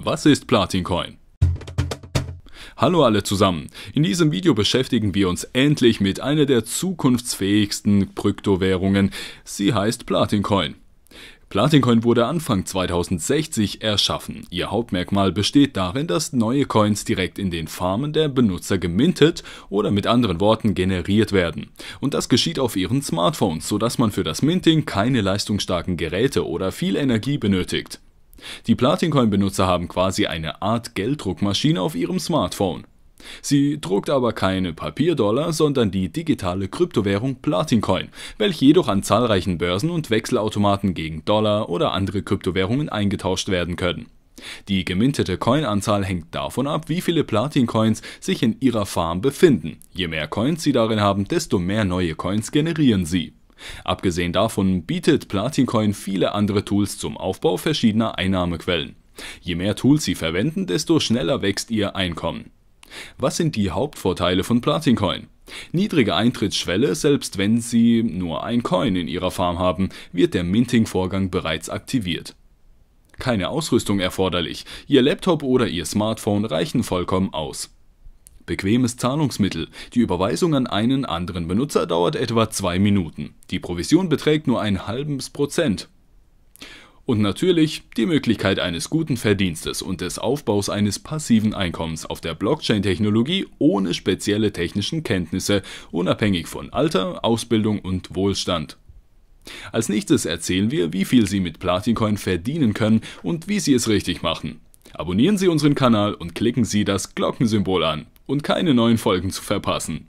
Was ist Platincoin? Hallo alle zusammen. In diesem Video beschäftigen wir uns endlich mit einer der zukunftsfähigsten Kryptowährungen. Sie heißt Platincoin. Platincoin wurde Anfang 2060 erschaffen. Ihr Hauptmerkmal besteht darin, dass neue Coins direkt in den Farmen der Benutzer gemintet oder mit anderen Worten generiert werden. Und das geschieht auf ihren Smartphones, sodass man für das Minting keine leistungsstarken Geräte oder viel Energie benötigt. Die Platincoin-Benutzer haben quasi eine Art Gelddruckmaschine auf ihrem Smartphone. Sie druckt aber keine Papierdollar, sondern die digitale Kryptowährung Platincoin, welche jedoch an zahlreichen Börsen und Wechselautomaten gegen Dollar oder andere Kryptowährungen eingetauscht werden können. Die gemintete Coin-Anzahl hängt davon ab, wie viele Platin-Coins sich in ihrer Farm befinden. Je mehr Coins sie darin haben, desto mehr neue Coins generieren sie. Abgesehen davon bietet Platincoin viele andere Tools zum Aufbau verschiedener Einnahmequellen. Je mehr Tools Sie verwenden, desto schneller wächst Ihr Einkommen. Was sind die Hauptvorteile von Platincoin? Niedrige Eintrittsschwelle, selbst wenn Sie nur ein Coin in Ihrer Farm haben, wird der Minting-Vorgang bereits aktiviert. Keine Ausrüstung erforderlich, Ihr Laptop oder Ihr Smartphone reichen vollkommen aus. Bequemes Zahlungsmittel. Die Überweisung an einen anderen Benutzer dauert etwa zwei Minuten. Die Provision beträgt nur ein halbes Prozent. Und natürlich die Möglichkeit eines guten Verdienstes und des Aufbaus eines passiven Einkommens auf der Blockchain-Technologie ohne spezielle technischen Kenntnisse, unabhängig von Alter, Ausbildung und Wohlstand. Als nächstes erzählen wir, wie viel Sie mit Platincoin verdienen können und wie Sie es richtig machen. Abonnieren Sie unseren Kanal und klicken Sie das Glockensymbol an und keine neuen Folgen zu verpassen.